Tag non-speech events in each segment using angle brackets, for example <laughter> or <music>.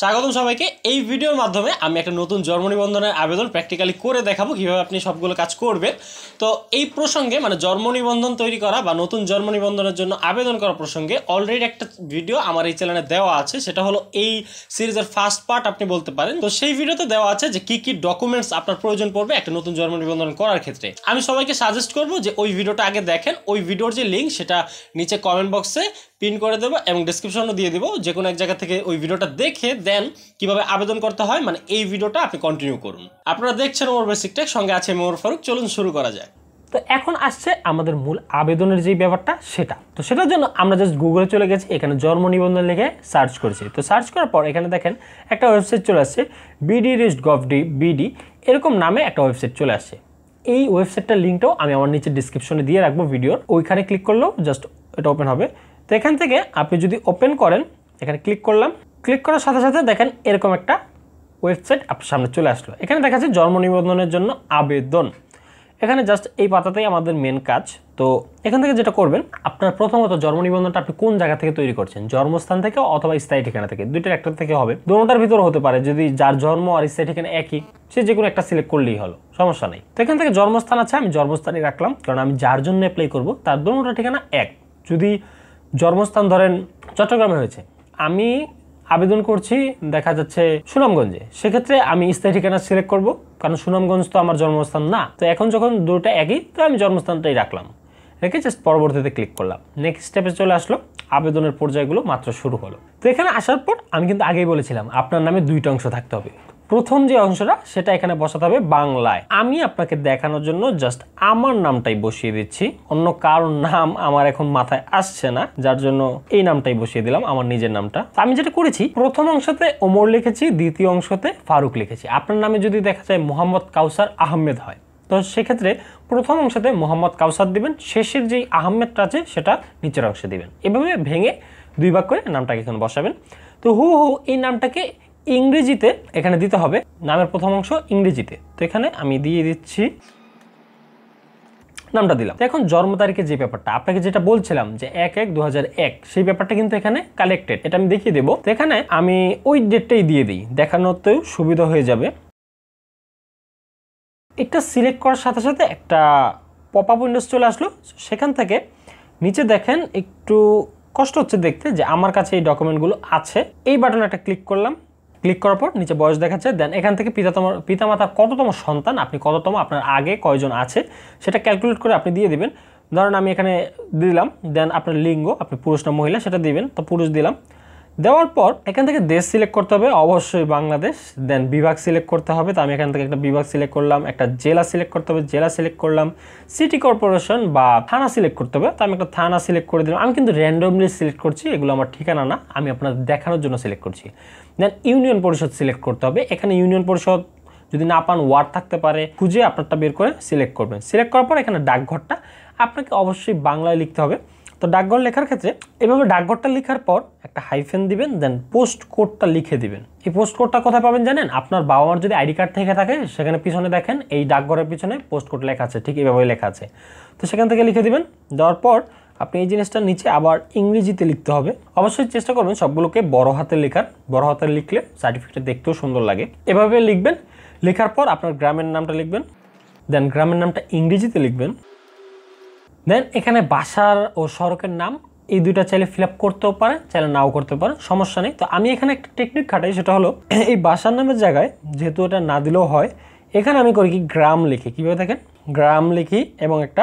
স্বাগতম সবাইকে এই ভিডিওর মাধ্যমে আমি একটা নতুন জন্ম নিবন্ধনের আবেদন প্র্যাকটিক্যালি করে দেখাবো কীভাবে আপনি সবগুলো কাজ করবেন তো এই প্রসঙ্গে মানে জন্ম নিবন্ধন তৈরি করা বা নতুন জন্ম নিবন্ধনের জন্য আবেদন করা প্রসঙ্গে অলরেডি একটা ভিডিও আমার এই চ্যানেলে দেওয়া আছে সেটা হলো এই সিরিজের ফার্স্ট পার্ট আপনি বলতে পারেন তো সেই ভিডিওতে দেওয়া আছে যে কী কী ডকুমেন্টস আপনার প্রয়োজন পড়বে একটা নতুন জন্ম নিবন্ধন করার ক্ষেত্রে আমি সবাইকে সাজেস্ট করব যে ওই ভিডিওটা আগে দেখেন ওই ভিডিওর যে লিঙ্ক সেটা নিচে কমেন্ট বক্সে পিন করে দেবো এবং ডিসক্রিপশনও দিয়ে দেবো যে কোনো এক জায়গা থেকে ওই ভিডিওটা দেখে দেন কিভাবে আবেদন করতে হয় মানে এই ভিডিওটা আপনি কন্টিনিউ করুন আপনারা দেখছেন ওমর বেসিক টেক সঙ্গে আছে মোর ফারুক চলুন শুরু করা যাক তো এখন আসছে আমাদের মূল আবেদনের যে ব্যাপারটা সেটা তো সেটার জন্য আমরা জাস্ট গুগলে চলে গেছি এখানে জন্ম নিবন্ধন লিখে সার্চ করেছি তো সার্চ করার পর এখানে দেখেন একটা ওয়েবসাইট চলে আসছে বিডি রিস্ট গভ ডি বিডি এরকম নামে একটা ওয়েবসাইট চলে আসছে এই ওয়েবসাইটটার লিঙ্কটাও আমি আমার নিচে ডিসক্রিপশনে দিয়ে রাখবো ভিডিওর ওইখানে ক্লিক করলেও জাস্ট এটা ওপেন হবে তো এখান থেকে আপনি যদি ওপেন করেন এখানে ক্লিক করলাম ক্লিক করার সাথে সাথে দেখেন এরকম একটা ওয়েবসাইট আপনার সামনে চলে আসলো এখানে দেখা যাচ্ছে জন্ম নিবন্ধনের জন্য আবেদন এখানে জাস্ট এই পাতাতেই আমাদের মেন কাজ তো এখান থেকে যেটা করবেন আপনার প্রথমত জন্ম নিবন্ধনটা আপনি কোন জায়গা থেকে তৈরি করছেন জন্মস্থান থেকে অথবা স্থায়ী ঠিকানা থেকে দুইটার একটা থেকে হবে দুটার ভিতরে হতে পারে যদি যার জন্ম আর স্থায়ী ঠিকানা একই সে যে কোনো একটা সিলেক্ট করলেই হলো সমস্যা নেই তো এখান থেকে জন্মস্থান আছে আমি জন্মস্থানই রাখলাম কারণ আমি যার জন্য অ্যাপ্লাই করব তার দুটার ঠিকানা এক যদি জন্মস্থান ধরেন চট্টগ্রামে হয়েছে আমি আবেদন করছি দেখা যাচ্ছে সুনামগঞ্জে সেক্ষেত্রে আমি স্থায়ী ঠিকানা সিলেক্ট করব কারণ সুনামগঞ্জ তো আমার জন্মস্থান না তো এখন যখন দুটা একই তো আমি জন্মস্থানটাই রাখলাম রেখে জাস্ট পরবর্তীতে ক্লিক করলাম নেক্সট স্টেপে চলে আসলো আবেদনের পর্যায়গুলো মাত্র শুরু হলো তো এখানে আসার পর আমি কিন্তু আগেই বলেছিলাম আপনার নামে দুইটা অংশ থাকতে হবে প্রথম যে অংশটা সেটা এখানে বসাতে হবে বাংলায় আমি আপনাকে দেখানোর জন্য জাস্ট আমার নামটাই বসিয়ে দিচ্ছি অন্য কারোর নাম আমার এখন মাথায় আসছে না যার জন্য এই নামটাই বসিয়ে দিলাম আমার নিজের নামটা আমি যেটা করেছি প্রথম অংশতে ওমর লিখেছি দ্বিতীয় অংশতে ফারুক লিখেছি আপনার নামে যদি দেখা যায় মোহাম্মদ কাউসার আহমেদ হয় তো সেক্ষেত্রে প্রথম অংশতে মোহাম্মদ কাউসার দিবেন শেষের যেই আহমেদটা আছে সেটা নিচের অংশে দিবেন এভাবে ভেঙে দুই ভাগ করে নামটাকে এখন বসাবেন তো হু হু এই নামটাকে ইংরেজিতে এখানে দিতে হবে নামের প্রথম অংশ ইংরেজিতে তো এখানে আমি দিয়ে দিচ্ছি নামটা দিলাম এখন জন্ম তারিখে যে ব্যাপারটা আপনাকে যেটা বলছিলাম যে এক এক দু সেই ব্যাপারটা কিন্তু এখানে কালেক্টেড এটা আমি দেখিয়ে দেবো তো এখানে আমি ওই ডেটটাই দিয়ে দিই দেখানোতেও সুবিধা হয়ে যাবে এটা সিলেক্ট করার সাথে সাথে একটা পপ আপ উইন্ডোজ চলে আসলো সেখান থেকে নিচে দেখেন একটু কষ্ট হচ্ছে দেখতে যে আমার কাছে এই ডকুমেন্টগুলো আছে এই বাটনে একটা ক্লিক করলাম ক্লিক করার পর নিচে বয়স দেখাচ্ছে দেন এখান থেকে পিতাতম পিতামাতার কততম সন্তান আপনি কততম আপনার আগে কয়জন আছে সেটা ক্যালকুলেট করে আপনি দিয়ে দেবেন ধরেন আমি এখানে দিলাম দেন আপনার লিঙ্গ আপনি পুরুষ না মহিলা সেটা দিবেন তো পুরুষ দিলাম দেওয়ার পর এখান থেকে দেশ সিলেক্ট করতে হবে অবশ্যই বাংলাদেশ দেন বিভাগ সিলেক্ট করতে হবে তো আমি এখান থেকে একটা বিভাগ সিলেক্ট করলাম একটা জেলা সিলেক্ট করতে হবে জেলা সিলেক্ট করলাম সিটি কর্পোরেশন বা থানা সিলেক্ট করতে হবে তো আমি একটা থানা সিলেক্ট করে দিলাম আমি কিন্তু র্যান্ডমলি সিলেক্ট করছি এগুলো আমার ঠিকানা না আমি আপনার দেখানোর জন্য সিলেক্ট করছি দেন ইউনিয়ন পরিষদ সিলেক্ট করতে হবে এখানে ইউনিয়ন পরিষদ যদি না পান ওয়ার্ড থাকতে পারে খুঁজে আপনারটা বের করে সিলেক্ট করবেন সিলেক্ট করার পর এখানে ডাকঘরটা আপনাকে অবশ্যই বাংলায় লিখতে হবে তো ডাকঘর লেখার ক্ষেত্রে এভাবে ডাকঘরটা লেখার পর একটা হাইফেন দিবেন দেন পোস্ট কোডটা লিখে দিবেন এই পোস্ট কোডটা কোথায় পাবেন জানেন আপনার বাবা মার যদি আইডি কার্ড থেকে থাকে সেখানে পিছনে দেখেন এই ডাকঘরের পিছনে পোস্ট কোড লেখা আছে ঠিক এভাবে লেখা আছে তো সেখান থেকে লিখে দিবেন দেওয়ার পর আপনি এই জিনিসটা নিচে আবার ইংরেজিতে লিখতে হবে অবশ্যই চেষ্টা করবেন সবগুলোকে বড় হাতে লেখার বড় হাতে লিখলে সার্টিফিকেট দেখতেও সুন্দর লাগে এভাবে লিখবেন লেখার পর আপনার গ্রামের নামটা লিখবেন দেন গ্রামের নামটা ইংরেজিতে লিখবেন দেন এখানে বাসার ও সড়কের নাম এই দুইটা চাইলে ফিল করতেও পারে চাইলে নাও করতে পারে সমস্যা নেই তো আমি এখানে একটা টেকনিক খাটাই সেটা হলো <clears throat> এই বাসার নামের জায়গায় যেহেতু এটা না দিলেও হয় এখানে আমি করি কি গ্রাম লিখি কীভাবে দেখেন গ্রাম লিখি এবং একটা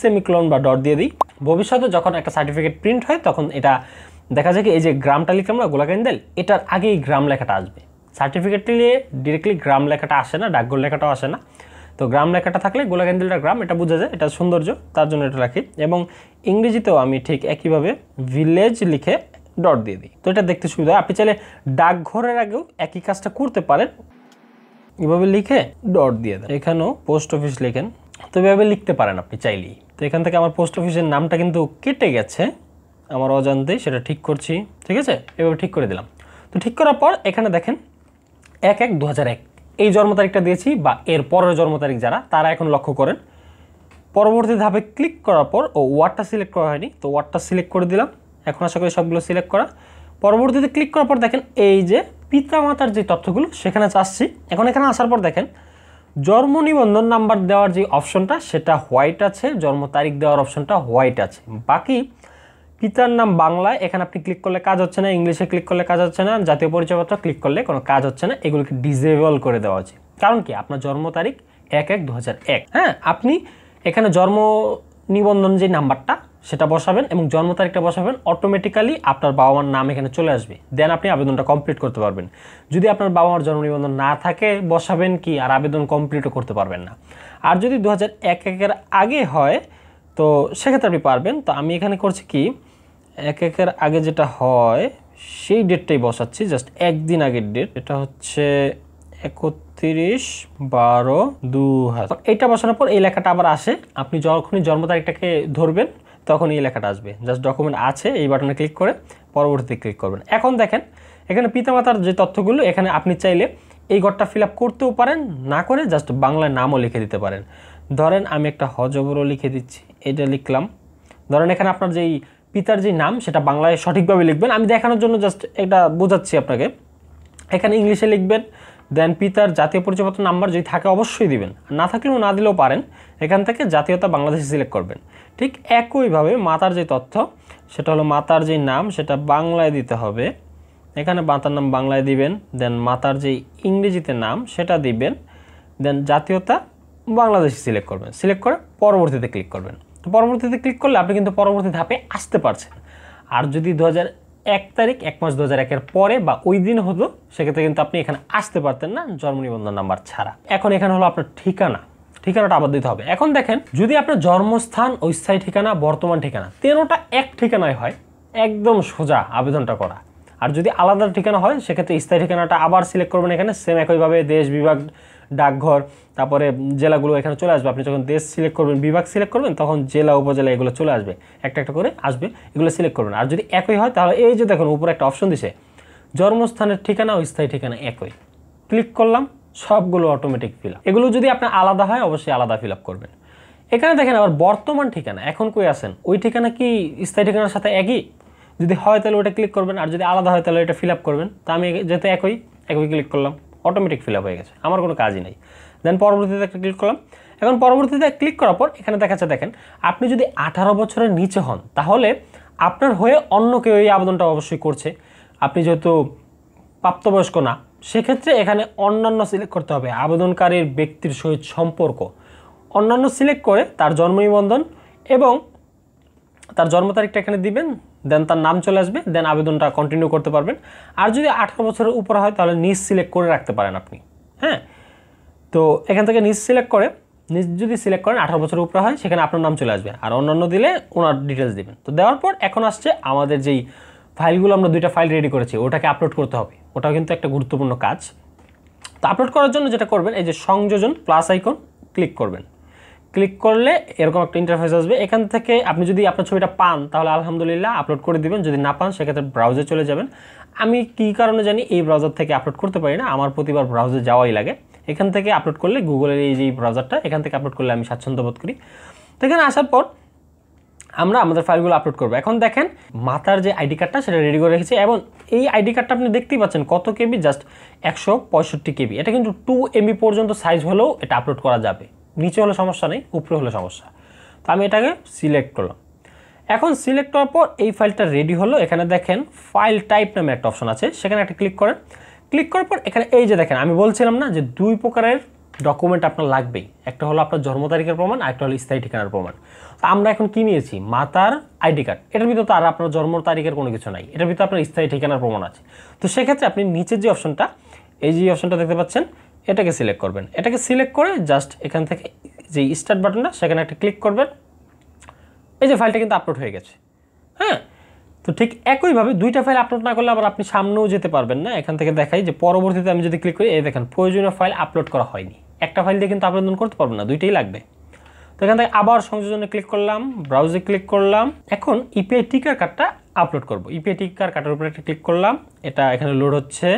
সেমিক্লোন বা ডট দিয়ে দিই ভবিষ্যতে যখন একটা সার্টিফিকেট প্রিন্ট হয় তখন এটা দেখা যায় কি এই যে গ্রামটা লিখলাম না গোলাকেন্দেল এটার আগেই গ্রাম লেখাটা আসবে সার্টিফিকেট নিয়ে ডিরেক্টলি গ্রাম লেখাটা আসে না ডাকঘর লেখাটাও আসে না তো গ্রাম লেখাটা থাকলে গোলাকেন্দ্রটা গ্রাম এটা বোঝা যায় এটা সৌন্দর্য তার জন্য এটা রাখি এবং ইংরেজিতেও আমি ঠিক একইভাবে ভিলেজ লিখে ডট দিয়ে দিই তো এটা দেখতে সুবিধা আপনি চাইলে ডাকঘরের আগেও একই কাজটা করতে পারেন এভাবে লিখে ডট দিয়ে দেন এখানেও পোস্ট অফিস লিখেন তো এভাবে লিখতে পারেন আপনি চাইলেই তো এখান থেকে আমার পোস্ট অফিসের নামটা কিন্তু কেটে গেছে আমার অজান্তে সেটা ঠিক করছি ঠিক আছে এভাবে ঠিক করে দিলাম তো ঠিক করার পর এখানে দেখেন এক এক দু এই জন্ম তারিখটা দিয়েছি বা এর পরের জন্ম তারিখ যারা তারা এখন লক্ষ্য করেন পরবর্তী ধাপে ক্লিক করার পর ও ওয়ার্ডটা সিলেক্ট করা হয়নি তো ওয়ার্ডটা সিলেক্ট করে দিলাম এখন আশা করি সবগুলো সিলেক্ট করা পরবর্তীতে ক্লিক করার পর দেখেন এই যে পিতামাতার যে তথ্যগুলো সেখানে চাচ্ছি এখন এখানে আসার পর দেখেন জন্ম নিবন্ধন নাম্বার দেওয়ার যে অপশনটা সেটা হোয়াইট আছে জন্ম তারিখ দেওয়ার অপশনটা হোয়াইট আছে বাকি পিতার নাম বাংলায় এখানে আপনি ক্লিক করলে কাজ হচ্ছে না ইংলিশে ক্লিক করলে কাজ হচ্ছে না জাতীয় পরিচয়পত্র ক্লিক করলে কোনো কাজ হচ্ছে না এগুলোকে ডিজেবল করে দেওয়া উচিত কারণ কি আপনার জন্ম তারিখ এক এক দু হ্যাঁ আপনি এখানে জন্ম নিবন্ধন যে নাম্বারটা সেটা বসাবেন এবং জন্ম তারিখটা বসাবেন অটোমেটিক্যালি আপনার বাবা মার নাম এখানে চলে আসবে দেন আপনি আবেদনটা কমপ্লিট করতে পারবেন যদি আপনার বাবা মার জন্ম নিবন্ধন না থাকে বসাবেন কি আর আবেদন কমপ্লিটও করতে পারবেন না আর যদি দু হাজার একের আগে হয় তো সেক্ষেত্রে আপনি পারবেন তো আমি এখানে করছি কি এক একের আগে যেটা হয় সেই ডেটটাই বসাচ্ছি জাস্ট একদিন আগের ডেট এটা হচ্ছে একত্রিশ বারো দু হাজার এইটা বসানোর পর এই লেখাটা আবার আসে আপনি যখনই জন্ম তারিখটাকে ধরবেন তখন এই লেখাটা আসবে জাস্ট ডকুমেন্ট আছে এই বাটনে ক্লিক করে পরবর্তীতে ক্লিক করবেন এখন দেখেন এখানে পিতামাতার যে তথ্যগুলো এখানে আপনি চাইলে এই ঘরটা ফিল করতেও পারেন না করে জাস্ট বাংলায় নামও লিখে দিতে পারেন ধরেন আমি একটা হজবরও লিখে দিচ্ছি এটা লিখলাম ধরেন এখানে আপনার যেই পিতার যে নাম সেটা বাংলায় সঠিকভাবে লিখবেন আমি দেখানোর জন্য জাস্ট এটা বোঝাচ্ছি আপনাকে এখানে ইংলিশে লিখবেন দেন পিতার জাতীয় পরিচয়পত্র নাম্বার যদি থাকে অবশ্যই দিবেন না থাকলেও না দিলেও পারেন এখান থেকে জাতীয়তা বাংলাদেশে সিলেক্ট করবেন ঠিক একইভাবে মাতার যে তথ্য সেটা হলো মাতার যে নাম সেটা বাংলায় দিতে হবে এখানে মাতার নাম বাংলায় দিবেন দেন মাতার যে ইংরেজিতে নাম সেটা দিবেন দেন জাতীয়তা বাংলাদেশে সিলেক্ট করবেন সিলেক্ট করে পরবর্তীতে ক্লিক করবেন পরবর্তীতে ক্লিক করলে আপনি কিন্তু পরবর্তী ধাপে আসতে পারছেন আর যদি দু এক তারিখ এক মাস দু হাজার একের পরে বা ওই দিন হতো সেক্ষেত্রে কিন্তু আপনি এখানে আসতে পারতেন না জন্ম নিবন্ধন নাম্বার ছাড়া এখন এখানে হলো আপনার ঠিকানা ঠিকানাটা আবার দিতে হবে এখন দেখেন যদি আপনার জন্মস্থান স্থায়ী ঠিকানা বর্তমান ঠিকানা তেরোটা এক ঠিকানায় হয় একদম সোজা আবেদনটা করা আর যদি আলাদা ঠিকানা হয় সেক্ষেত্রে স্থায়ী ঠিকানাটা আবার সিলেক্ট করবেন এখানে সেম একইভাবে দেশ বিভাগ ডাকঘর তারপরে জেলাগুলো এখানে চলে আসবে আপনি যখন দেশ সিলেক্ট করবেন বিভাগ সিলেক্ট করবেন তখন জেলা উপজেলা এগুলো চলে আসবে একটা একটা করে আসবে এগুলো সিলেক্ট করবেন আর যদি একই হয় তাহলে এই যে দেখুন উপরে একটা অপশন দিছে জন্মস্থানের ঠিকানা ও স্থায়ী ঠিকানা একই ক্লিক করলাম সবগুলো অটোমেটিক ফিল এগুলো যদি আপনার আলাদা হয় অবশ্যই আলাদা ফিল করবেন এখানে দেখেন আবার বর্তমান ঠিকানা এখন কই আছেন ওই ঠিকানা কি স্থায়ী ঠিকানার সাথে একই যদি হয় তাহলে ওটা ক্লিক করবেন আর যদি আলাদা হয় তাহলে এটা ফিল করবেন তা আমি যেহেতু একই একই ক্লিক করলাম অটোমেটিক ফিল হয়ে গেছে আমার কোনো কাজই নাই দেন পরবর্তীতে একটা ক্লিক করলাম এখন পরবর্তীতে ক্লিক করার পর এখানে দেখাচ্ছে দেখেন আপনি যদি আঠারো বছরের নিচে হন তাহলে আপনার হয়ে অন্য কেউ এই আবেদনটা অবশ্যই করছে আপনি যেহেতু প্রাপ্তবয়স্ক না সেক্ষেত্রে এখানে অন্যান্য সিলেক্ট করতে হবে আবেদনকারীর ব্যক্তির সহিত সম্পর্ক অন্যান্য সিলেক্ট করে তার জন্ম নিবন্ধন এবং তার জন্ম তারিখটা এখানে দিবেন দেন তার নাম চলে আসবে দেন আবেদনটা কন্টিনিউ করতে পারবেন আর যদি আঠারো বছরের উপরে হয় তাহলে নিজ সিলেক্ট করে রাখতে পারেন আপনি হ্যাঁ তো এখান থেকে নিজ সিলেক্ট করে নিজ যদি সিলেক্ট করেন আঠারো বছরের উপরে হয় সেখানে আপনার নাম চলে আসবে আর অন্যান্য দিলে ওনার ডিটেলস দেবেন তো দেওয়ার পর এখন আসছে আমাদের যেই ফাইলগুলো আমরা দুইটা ফাইল রেডি করেছি ওটাকে আপলোড করতে হবে ওটাও কিন্তু একটা গুরুত্বপূর্ণ কাজ তো আপলোড করার জন্য যেটা করবেন এই যে সংযোজন প্লাস আইকন ক্লিক করবেন ক্লিক করলে এরকম একটা ইন্টারফেস আসবে এখান থেকে আপনি যদি আপনার ছবিটা পান তাহলে আলহামদুলিল্লাহ আপলোড করে দিবেন যদি না পান সেক্ষেত্রে ব্রাউজে চলে যাবেন আমি কি কারণে জানি এই ব্রাউজার থেকে আপলোড করতে পারি না আমার প্রতিবার ব্রাউজে যাওয়াই লাগে এখান থেকে আপলোড করলে গুগলের এই যে ব্রাউজারটা এখান থেকে আপলোড করলে আমি স্বাচ্ছন্দ্য বোধ করি তো এখানে আসার পর আমরা আমাদের ফাইলগুলো আপলোড করবো এখন দেখেন মাতার যে আইডি কার্ডটা সেটা রেডি করে রেখেছি এবং এই আইডি কার্ডটা আপনি দেখতেই পাচ্ছেন কত কেবি জাস্ট একশো পঁয়ষট্টি কেবি এটা কিন্তু টু এমবি পর্যন্ত সাইজ হলেও এটা আপলোড করা যাবে নিচে হলে সমস্যা নেই উপরে হলে সমস্যা তো আমি এটাকে সিলেক্ট করলাম এখন সিলেক্ট করার পর এই ফাইলটা রেডি হলো এখানে দেখেন ফাইল টাইপ নামে একটা অপশন আছে সেখানে একটা ক্লিক করেন ক্লিক করার পর এখানে এই যে দেখেন আমি বলছিলাম না যে দুই প্রকারের ডকুমেন্ট আপনার লাগবেই একটা হলো আপনার জন্ম তারিখের প্রমাণ আর একটা হলো স্থায়ী ঠিকানার প্রমাণ তো আমরা এখন কী নিয়েছি মাতার আইডি কার্ড এটার ভিতরে আর আপনার জন্ম তারিখের কোনো কিছু নাই এটার ভিতরে আপনার স্থায়ী ঠিকানার প্রমাণ আছে তো সেক্ষেত্রে আপনি নিচের যে অপশনটা এই যে অপশনটা দেখতে পাচ্ছেন এটাকে সিলেক্ট করবেন এটাকে সিলেক্ট করে জাস্ট এখান থেকে যে স্টার্ট বাটনটা সেখানে একটা ক্লিক করবেন এই যে ফাইলটা কিন্তু আপলোড হয়ে গেছে হ্যাঁ তো ঠিক একইভাবে দুইটা ফাইল আপলোড না করলে আবার আপনি সামনেও যেতে পারবেন না এখান থেকে দেখাই যে পরবর্তীতে আমি যদি ক্লিক করি এই দেখেন প্রয়োজনীয় ফাইল আপলোড করা হয়নি একটা ফাইল দিয়ে কিন্তু আবেদন করতে পারবো না দুইটাই লাগবে তো এখান থেকে আবার সংযোজনে ক্লিক করলাম ব্রাউজে ক্লিক করলাম এখন ইপিআই টিকার কার্ডটা আপলোড করব ইপিআই টিকার কার্ডের উপরে একটা ক্লিক করলাম এটা এখানে লোড হচ্ছে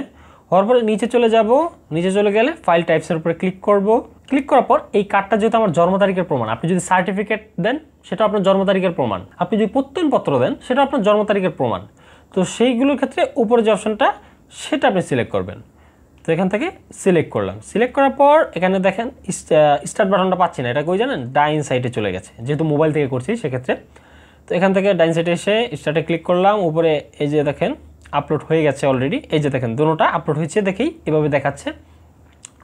হওয়ার পরে নিচে চলে যাব নিচে চলে গেলে ফাইল টাইপসের উপরে ক্লিক করব ক্লিক করার পর এই কার্ডটা যেহেতু আমার জন্ম তারিখের প্রমাণ আপনি যদি সার্টিফিকেট দেন সেটা আপনার জন্ম তারিখের প্রমাণ আপনি যদি প্রত্যয়নপত্র দেন সেটা আপনার জন্ম তারিখের প্রমাণ তো সেইগুলোর ক্ষেত্রে উপরে যে অপশানটা সেটা আপনি সিলেক্ট করবেন তো এখান থেকে সিলেক্ট করলাম সিলেক্ট করার পর এখানে দেখেন স্টার্ট বাটনটা পাচ্ছি না এটা কই জানেন ডাইন সাইডে চলে গেছে যেহেতু মোবাইল থেকে করছি সেক্ষেত্রে তো এখান থেকে ডাইন সাইডে এসে স্টার্টে ক্লিক করলাম উপরে এই যে দেখেন আপলোড হয়ে গেছে অলরেডি এই যে দেখেন দুটোটা আপলোড হয়েছে দেখেই এভাবে দেখাচ্ছে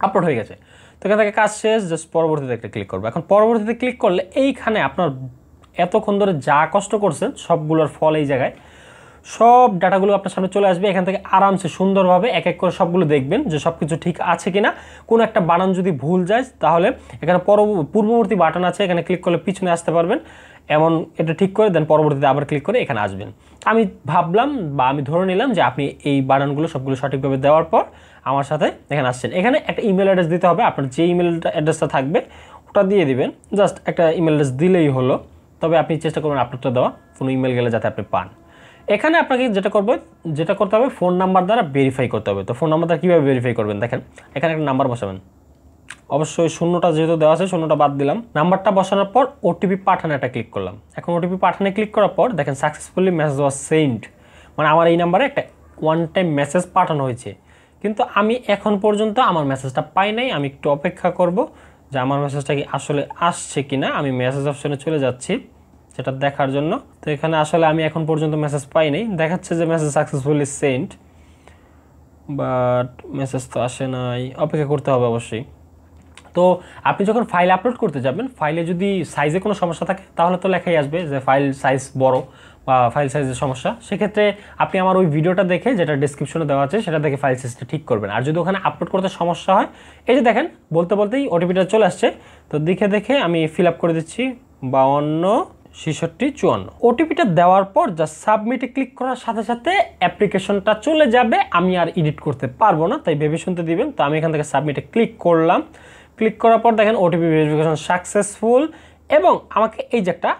আপলোড হয়ে গেছে তো এখান থেকে কাজ শেষ জাস্ট পরবর্তীতে একটা ক্লিক করবো এখন পরবর্তীতে ক্লিক করলে এইখানে আপনার এতক্ষণ ধরে যা কষ্ট করছেন সবগুলোর ফল এই জায়গায় সব ডাটাগুলো আপনার সামনে চলে আসবে এখান থেকে আরামসে সুন্দরভাবে এক এক করে সবগুলো দেখবেন যে সব কিছু ঠিক আছে কি না কোনো একটা বানান যদি ভুল যায় তাহলে এখানে পূর্ববর্তী বাটন আছে এখানে ক্লিক করলে পিছনে আসতে পারবেন এমন এটা ঠিক করে দেন পরবর্তীতে আবার ক্লিক করে এখানে আসবেন আমি ভাবলাম বা আমি ধরে নিলাম যে আপনি এই বানানগুলো সবগুলো সঠিকভাবে দেওয়ার পর আমার সাথে এখানে আসছেন এখানে একটা ইমেল অ্যাড্রেস দিতে হবে আপনার যে ইমেল অ্যাড্রেসটা থাকবে ওটা দিয়ে দিবেন জাস্ট একটা ইমেল অ্যাড্রেস দিলেই হলো তবে আপনি চেষ্টা করবেন আপনারটা দেওয়া কোনো ইমেল গেলে যাতে আপনি পান এখানে আপনাকে যেটা করবে যেটা করতে হবে ফোন নাম্বার দ্বারা ভেরিফাই করতে হবে তো ফোন নাম্বার দ্বারা কীভাবে ভেরিফাই করবেন দেখেন এখানে একটা নাম্বার বসাবেন অবশ্যই শূন্যটা যেহেতু দেওয়া আছে শূন্যটা বাদ দিলাম নাম্বারটা বসানোর পর ওটিপি পাঠানো একটা ক্লিক করলাম এখন ওটিপি পাঠানে ক্লিক করার পর দেখেন সাকসেসফুলি মেসেজ ওয়াজ সেন্ড মানে আমার এই নাম্বারে একটা ওয়ান টাইম মেসেজ পাঠানো হয়েছে কিন্তু আমি এখন পর্যন্ত আমার মেসেজটা পাই নাই আমি একটু অপেক্ষা করব যে আমার মেসেজটা কি আসলে আসছে কি না আমি মেসেজ অপশনে চলে যাচ্ছি সেটা দেখার জন্য তো এখানে আসলে আমি এখন পর্যন্ত মেসেজ পাইনি দেখাচ্ছে যে message successfully sent but message তো আসে নাই অপেক্ষা করতে হবে অবশ্যই তো আপনি যখন ফাইল আপলোড করতে যাবেন ফাইলে যদি সাইজে কোনো সমস্যা থাকে তাহলে তো লেখাই আসবে যে ফাইল সাইজ বড় বা ফাইল সাইজের সমস্যা সেক্ষেত্রে আপনি আমার ওই ভিডিওটা দেখে যেটা ডিসক্রিপশনে দেওয়া আছে সেটা দেখে ফাইল সাইজটা ঠিক করবেন আর যদি ওখানে আপলোড করতে সমস্যা হয় এই যে দেখেন বলতে বলতেই ওটিপিটা চলে আসছে তো দেখে দেখে আমি ফিল আপ করে দিচ্ছি বা অন্য ছেষট্টি চুয়ান্ন ওটিপিটা দেওয়ার পর জাস্ট সাবমিটে ক্লিক করার সাথে সাথে অ্যাপ্লিকেশনটা চলে যাবে আমি আর এডিট করতে পারবো না তাই ভেবে শুনতে দিবেন তো আমি এখান থেকে সাবমিটে ক্লিক করলাম ক্লিক করার পর দেখেন ওটিপি ভেরিফিকেশন সাকসেসফুল এবং আমাকে এই যে একটা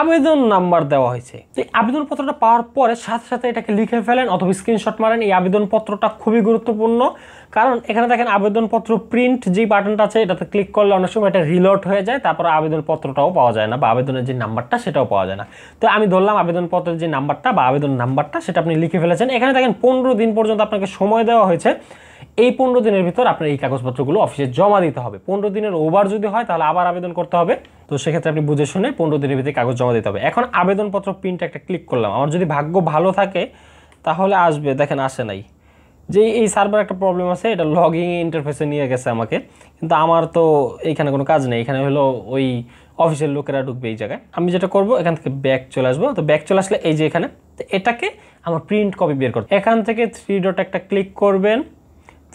আবেদন নাম্বার দেওয়া হয়েছে তো এই আবেদনপত্রটা পাওয়ার পরে সাথে সাথে এটাকে লিখে ফেলেন অথবা স্ক্রিনশট মারেন এই আবেদনপত্রটা খুবই গুরুত্বপূর্ণ কারণ এখানে দেখেন আবেদনপত্র প্রিন্ট যে বাটনটা আছে এটাতে ক্লিক করলে অনেক সময় এটা রিলোড হয়ে যায় তারপর আবেদনপত্রটাও পাওয়া যায় না বা আবেদনের যে নাম্বারটা সেটাও পাওয়া যায় না তো আমি ধরলাম আবেদনপত্রের যে নাম্বারটা বা আবেদন নাম্বারটা সেটা আপনি লিখে ফেলেছেন এখানে দেখেন পনেরো দিন পর্যন্ত আপনাকে সময় দেওয়া হয়েছে এই পনেরো দিনের ভিতর আপনার এই কাগজপত্রগুলো অফিসে জমা দিতে হবে পনেরো দিনের ওভার যদি হয় তাহলে আবার আবেদন করতে হবে তো সেক্ষেত্রে আপনি বুঝে শুনে পনেরো দিনের ভিতরে কাগজ জমা দিতে হবে এখন আবেদনপত্র প্রিন্ট একটা ক্লিক করলাম আমার যদি ভাগ্য ভালো থাকে তাহলে আসবে দেখেন আসে নাই যে এই সার্ভার একটা প্রবলেম আছে এটা লগ ইন ইন্টারফেসে নিয়ে গেছে আমাকে কিন্তু আমার তো এইখানে কোনো কাজ নেই এখানে হলো ওই অফিসের লোকেরা ঢুকবে এই জায়গায় আমি যেটা করব এখান থেকে ব্যাক চলে আসবো তো ব্যাক চলে আসলে এই যে এখানে তো এটাকে আমার প্রিন্ট কপি বের করতে এখান থেকে থ্রি ডট একটা ক্লিক করবেন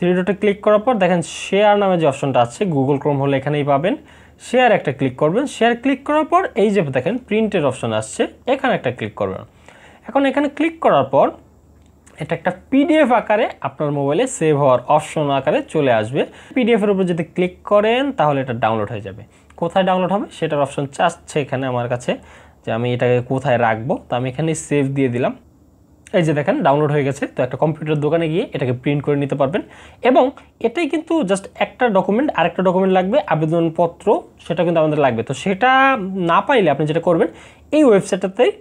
থ্রি ডটে ক্লিক করার পর দেখেন শেয়ার নামে যে অপশনটা আছে গুগল ক্রোম হলে এখানেই পাবেন শেয়ার একটা ক্লিক করবেন শেয়ার ক্লিক করার পর এই যে দেখেন প্রিন্টের অপশন আসছে এখানে একটা ক্লিক করবেন এখন এখানে ক্লিক করার পর এটা একটা পিডিএফ আকারে আপনার মোবাইলে সেভ হওয়ার অপশন আকারে চলে আসবে পিডিএফের উপর যদি ক্লিক করেন তাহলে এটা ডাউনলোড হয়ে যাবে কোথায় ডাউনলোড হবে সেটার অপশন চাচ্ছে এখানে আমার কাছে যে আমি এটাকে কোথায় রাখবো তো আমি এখানে সেভ দিয়ে দিলাম এই যে দেখেন ডাউনলোড হয়ে গেছে তো একটা কম্পিউটার দোকানে গিয়ে এটাকে প্রিন্ট করে নিতে পারবেন এবং এটাই কিন্তু জাস্ট একটা ডকুমেন্ট আরেকটা ডকুমেন্ট লাগবে আবেদনপত্র সেটা কিন্তু আমাদের লাগবে তো সেটা না পাইলে আপনি যেটা করবেন এই ওয়েবসাইটটাতেই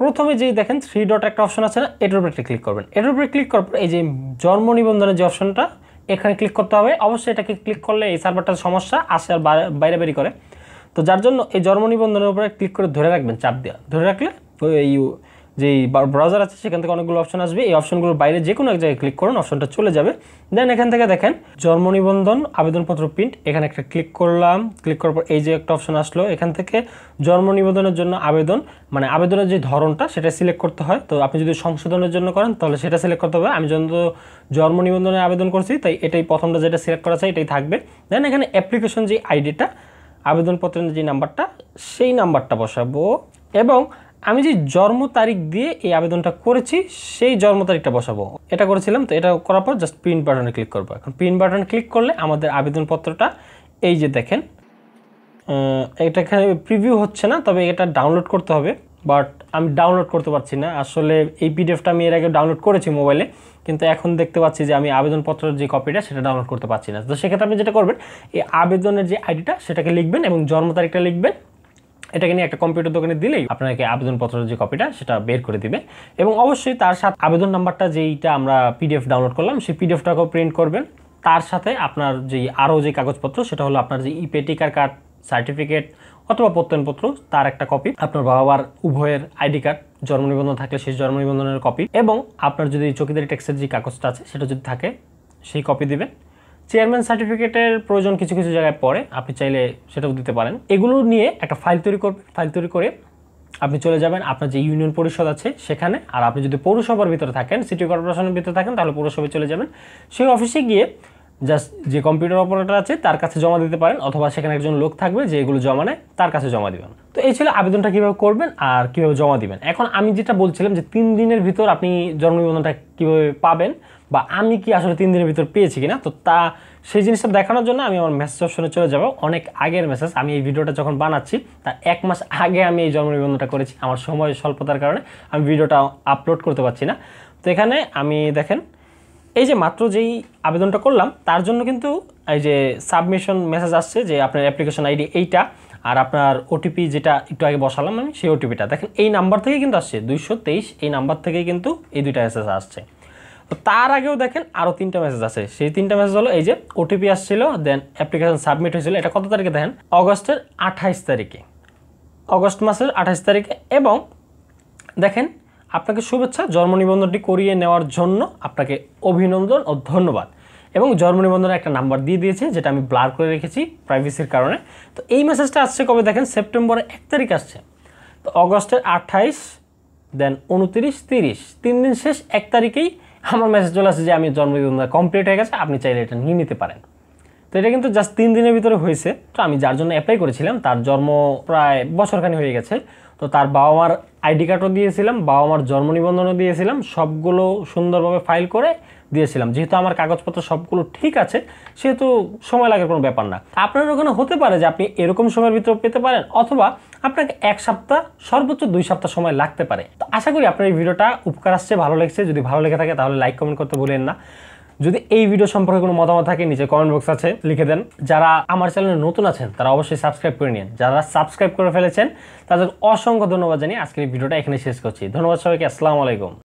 প্রথমে যেই দেখেন থ্রি ডট একটা অপশন আছে না এটার উপরে ক্লিক করবেন এটার উপরে ক্লিক করার পর এই যে জন্ম নিবন্ধনের যে অপশনটা এখানে ক্লিক করতে হবে অবশ্যই এটাকে ক্লিক করলে এই সার্ভারটার সমস্যা আসে আর বাইরে বেরি করে তো যার জন্য এই জন্ম নিবন্ধনের উপরে ক্লিক করে ধরে রাখবেন চাপ দেওয়া ধরে রাখলে ওই যে ব্রাউজার আছে সেখান থেকে অনেকগুলো অপশন আসবে এই অপশনগুলোর বাইরে যে কোনো এক জায়গায় ক্লিক করুন অপশনটা চলে যাবে দেন এখান থেকে দেখেন জন্ম নিবন্ধন আবেদনপত্র প্রিন্ট এখানে একটা ক্লিক করলাম ক্লিক করার পর এই যে একটা অপশন আসলো এখান থেকে জন্ম নিবন্ধনের জন্য আবেদন মানে আবেদনের যে ধরনটা সেটা সিলেক্ট করতে হয় তো আপনি যদি সংশোধনের জন্য করেন তাহলে সেটা সিলেক্ট করতে হবে আমি যত জন্ম নিবন্ধনে আবেদন করছি তাই এটাই প্রথমটা যেটা সিলেক্ট করা চাই এটাই থাকবে দেন এখানে অ্যাপ্লিকেশন যে আইডিটা আবেদনপত্রের যে নাম্বারটা সেই নাম্বারটা বসাবো এবং আমি যে জন্ম তারিখ দিয়ে এই আবেদনটা করেছি সেই জন্ম তারিখটা বসাবো এটা করেছিলাম তো এটা করার পর জাস্ট প্রিন্ট বাটনে ক্লিক করবো এখন প্রিন্ট বাটন ক্লিক করলে আমাদের আবেদনপত্রটা এই যে দেখেন এটা এখানে প্রিভিউ হচ্ছে না তবে এটা ডাউনলোড করতে হবে বাট আমি ডাউনলোড করতে পারছি না আসলে এই পিডিএফটা আমি এর আগে ডাউনলোড করেছি মোবাইলে কিন্তু এখন দেখতে পাচ্ছি যে আমি আবেদনপত্রের যে কপিটা সেটা ডাউনলোড করতে পারছি না তো সেক্ষেত্রে আপনি যেটা করবেন এই আবেদনের যে আইডিটা সেটাকে লিখবেন এবং জন্ম তারিখটা লিখবেন এটাকে নিয়ে একটা কম্পিউটার দোকানে দিলেই আপনাকে আবেদনপত্রের যে কপিটা সেটা বের করে দিবে এবং অবশ্যই তার সাথে আবেদন নাম্বারটা যেইটা আমরা পিডিএফ ডাউনলোড করলাম সেই পিডিএফটাকেও প্রিন্ট করবেন তার সাথে আপনার যে আরও যে কাগজপত্র সেটা হলো আপনার যে ইপেটিকার কার্ড সার্টিফিকেট অথবা প্রত্যয়নপত্র তার একটা কপি আপনার বাবার উভয়ের আইডি কার্ড জন্ম নিবন্ধন থাকলে সেই জন্ম নিবন্ধনের কপি এবং আপনার যদি চকিদারি ট্যাক্সের যে কাগজটা আছে সেটা যদি থাকে সেই কপি দিবেন চেয়ারম্যান সার্টিফিকেটের প্রয়োজন কিছু কিছু জায়গায় পড়ে আপনি চাইলে সেটাও দিতে পারেন এগুলো নিয়ে একটা ফাইল তৈরি করবে ফাইল তৈরি করে আপনি চলে যাবেন আপনার যে ইউনিয়ন পরিষদ আছে সেখানে আর আপনি যদি পৌরসভার ভিতরে থাকেন সিটি কর্পোরেশনের ভিতরে থাকেন তাহলে পৌরসভায় চলে যাবেন সেই অফিসে গিয়ে জাস্ট যে কম্পিউটার অপারেটর আছে তার কাছে জমা দিতে পারেন অথবা সেখানে একজন লোক থাকবে যে এগুলো জমা নেয় তার কাছে জমা দেবেন তো এই ছিল আবেদনটা কীভাবে করবেন আর কীভাবে জমা দিবেন এখন আমি যেটা বলছিলাম যে তিন দিনের ভিতর আপনি জন্মনিবন্ধনটা কীভাবে পাবেন বা আমি কি আসলে তিন দিনের ভিতর পেয়েছি কিনা তো তা সেই জিনিসটা দেখানোর জন্য আমি আমার মেসেজ অপশনে চলে যাব অনেক আগের মেসেজ আমি এই ভিডিওটা যখন বানাচ্ছি তার এক মাস আগে আমি এই জন্ম নিবন্ধনটা করেছি আমার সময় স্বল্পতার কারণে আমি ভিডিওটা আপলোড করতে পারছি না তো এখানে আমি দেখেন এই যে মাত্র যেই আবেদনটা করলাম তার জন্য কিন্তু এই যে সাবমিশন মেসেজ আসছে যে আপনার অ্যাপ্লিকেশন আইডি এইটা আর আপনার ওটিপি যেটা একটু আগে বসালাম আমি সেই ওটিপিটা দেখেন এই নাম্বার থেকেই কিন্তু আসছে দুইশো এই নাম্বার থেকেই কিন্তু এই দুইটা মেসেজ আসছে তো তার আগেও দেখেন আরও তিনটা মেসেজ আছে সেই তিনটা মেসেজ হলো এই যে ওটিপি আসছিল দেন অ্যাপ্লিকেশন সাবমিট হয়েছিল এটা কত তারিখে দেখেন অগস্টের আঠাইশ তারিখে অগস্ট মাসের আঠাইশ তারিখে এবং দেখেন আপনাকে শুভেচ্ছা জন্ম নিবন্ধনটি করিয়ে নেওয়ার জন্য আপনাকে অভিনন্দন ও ধন্যবাদ এবং জন্ম নিবন্ধনের একটা নাম্বার দিয়ে দিয়েছে যেটা আমি ব্লার করে রেখেছি প্রাইভেসির কারণে তো এই মেসেজটা আসছে কবে দেখেন সেপ্টেম্বরের এক তারিখ আসছে তো অগস্টের আঠাইশ দেন উনতিরিশ তিরিশ তিন দিন শেষ এক তারিখেই আমার মেসেজ চলে আসছে যে আমি জন্মদিন কমপ্লিট হয়ে গেছে আপনি চাইলে এটা নিয়ে নিতে পারেন তো এটা কিন্তু জাস্ট তিন দিনের ভিতরে হয়েছে তো আমি যার জন্য অ্যাপ্লাই করেছিলাম তার জন্ম প্রায় বছরখানি হয়ে গেছে তো তার বাবা মার আইডি কার্ডও দিয়েছিলাম বাবা মার জন্ম নিবন্ধনও দিয়েছিলাম সবগুলো সুন্দরভাবে ফাইল করে দিয়েছিলাম যেহেতু আমার কাগজপত্র সবগুলো ঠিক আছে সেহেতু সময় লাগার কোনো ব্যাপার না আপনার ওখানে হতে পারে যে আপনি এরকম সময়ের ভিতরে পেতে পারেন অথবা আপনাকে এক সপ্তাহ সর্বোচ্চ দুই সপ্তাহ সময় লাগতে পারে তো আশা করি আপনার এই ভিডিওটা উপকার আসছে ভালো লাগছে যদি ভালো লেগে থাকে তাহলে লাইক কমেন্ট করতে ভুলেন না যদি এই ভিডিও সম্পর্কে কোনো মতামত থাকে নিচে কমেন্ট বক্স আছে লিখে দেন যারা আমার চ্যানেলে নতুন আছেন তারা অবশ্যই সাবস্ক্রাইব করে নিন যারা সাবস্ক্রাইব করে ফেলেছেন তাদের অসংখ্য ধন্যবাদ জানিয়ে আজকের ভিডিওটা এখানে শেষ করছি ধন্যবাদ সবাইকে আসসালামু আলাইকুম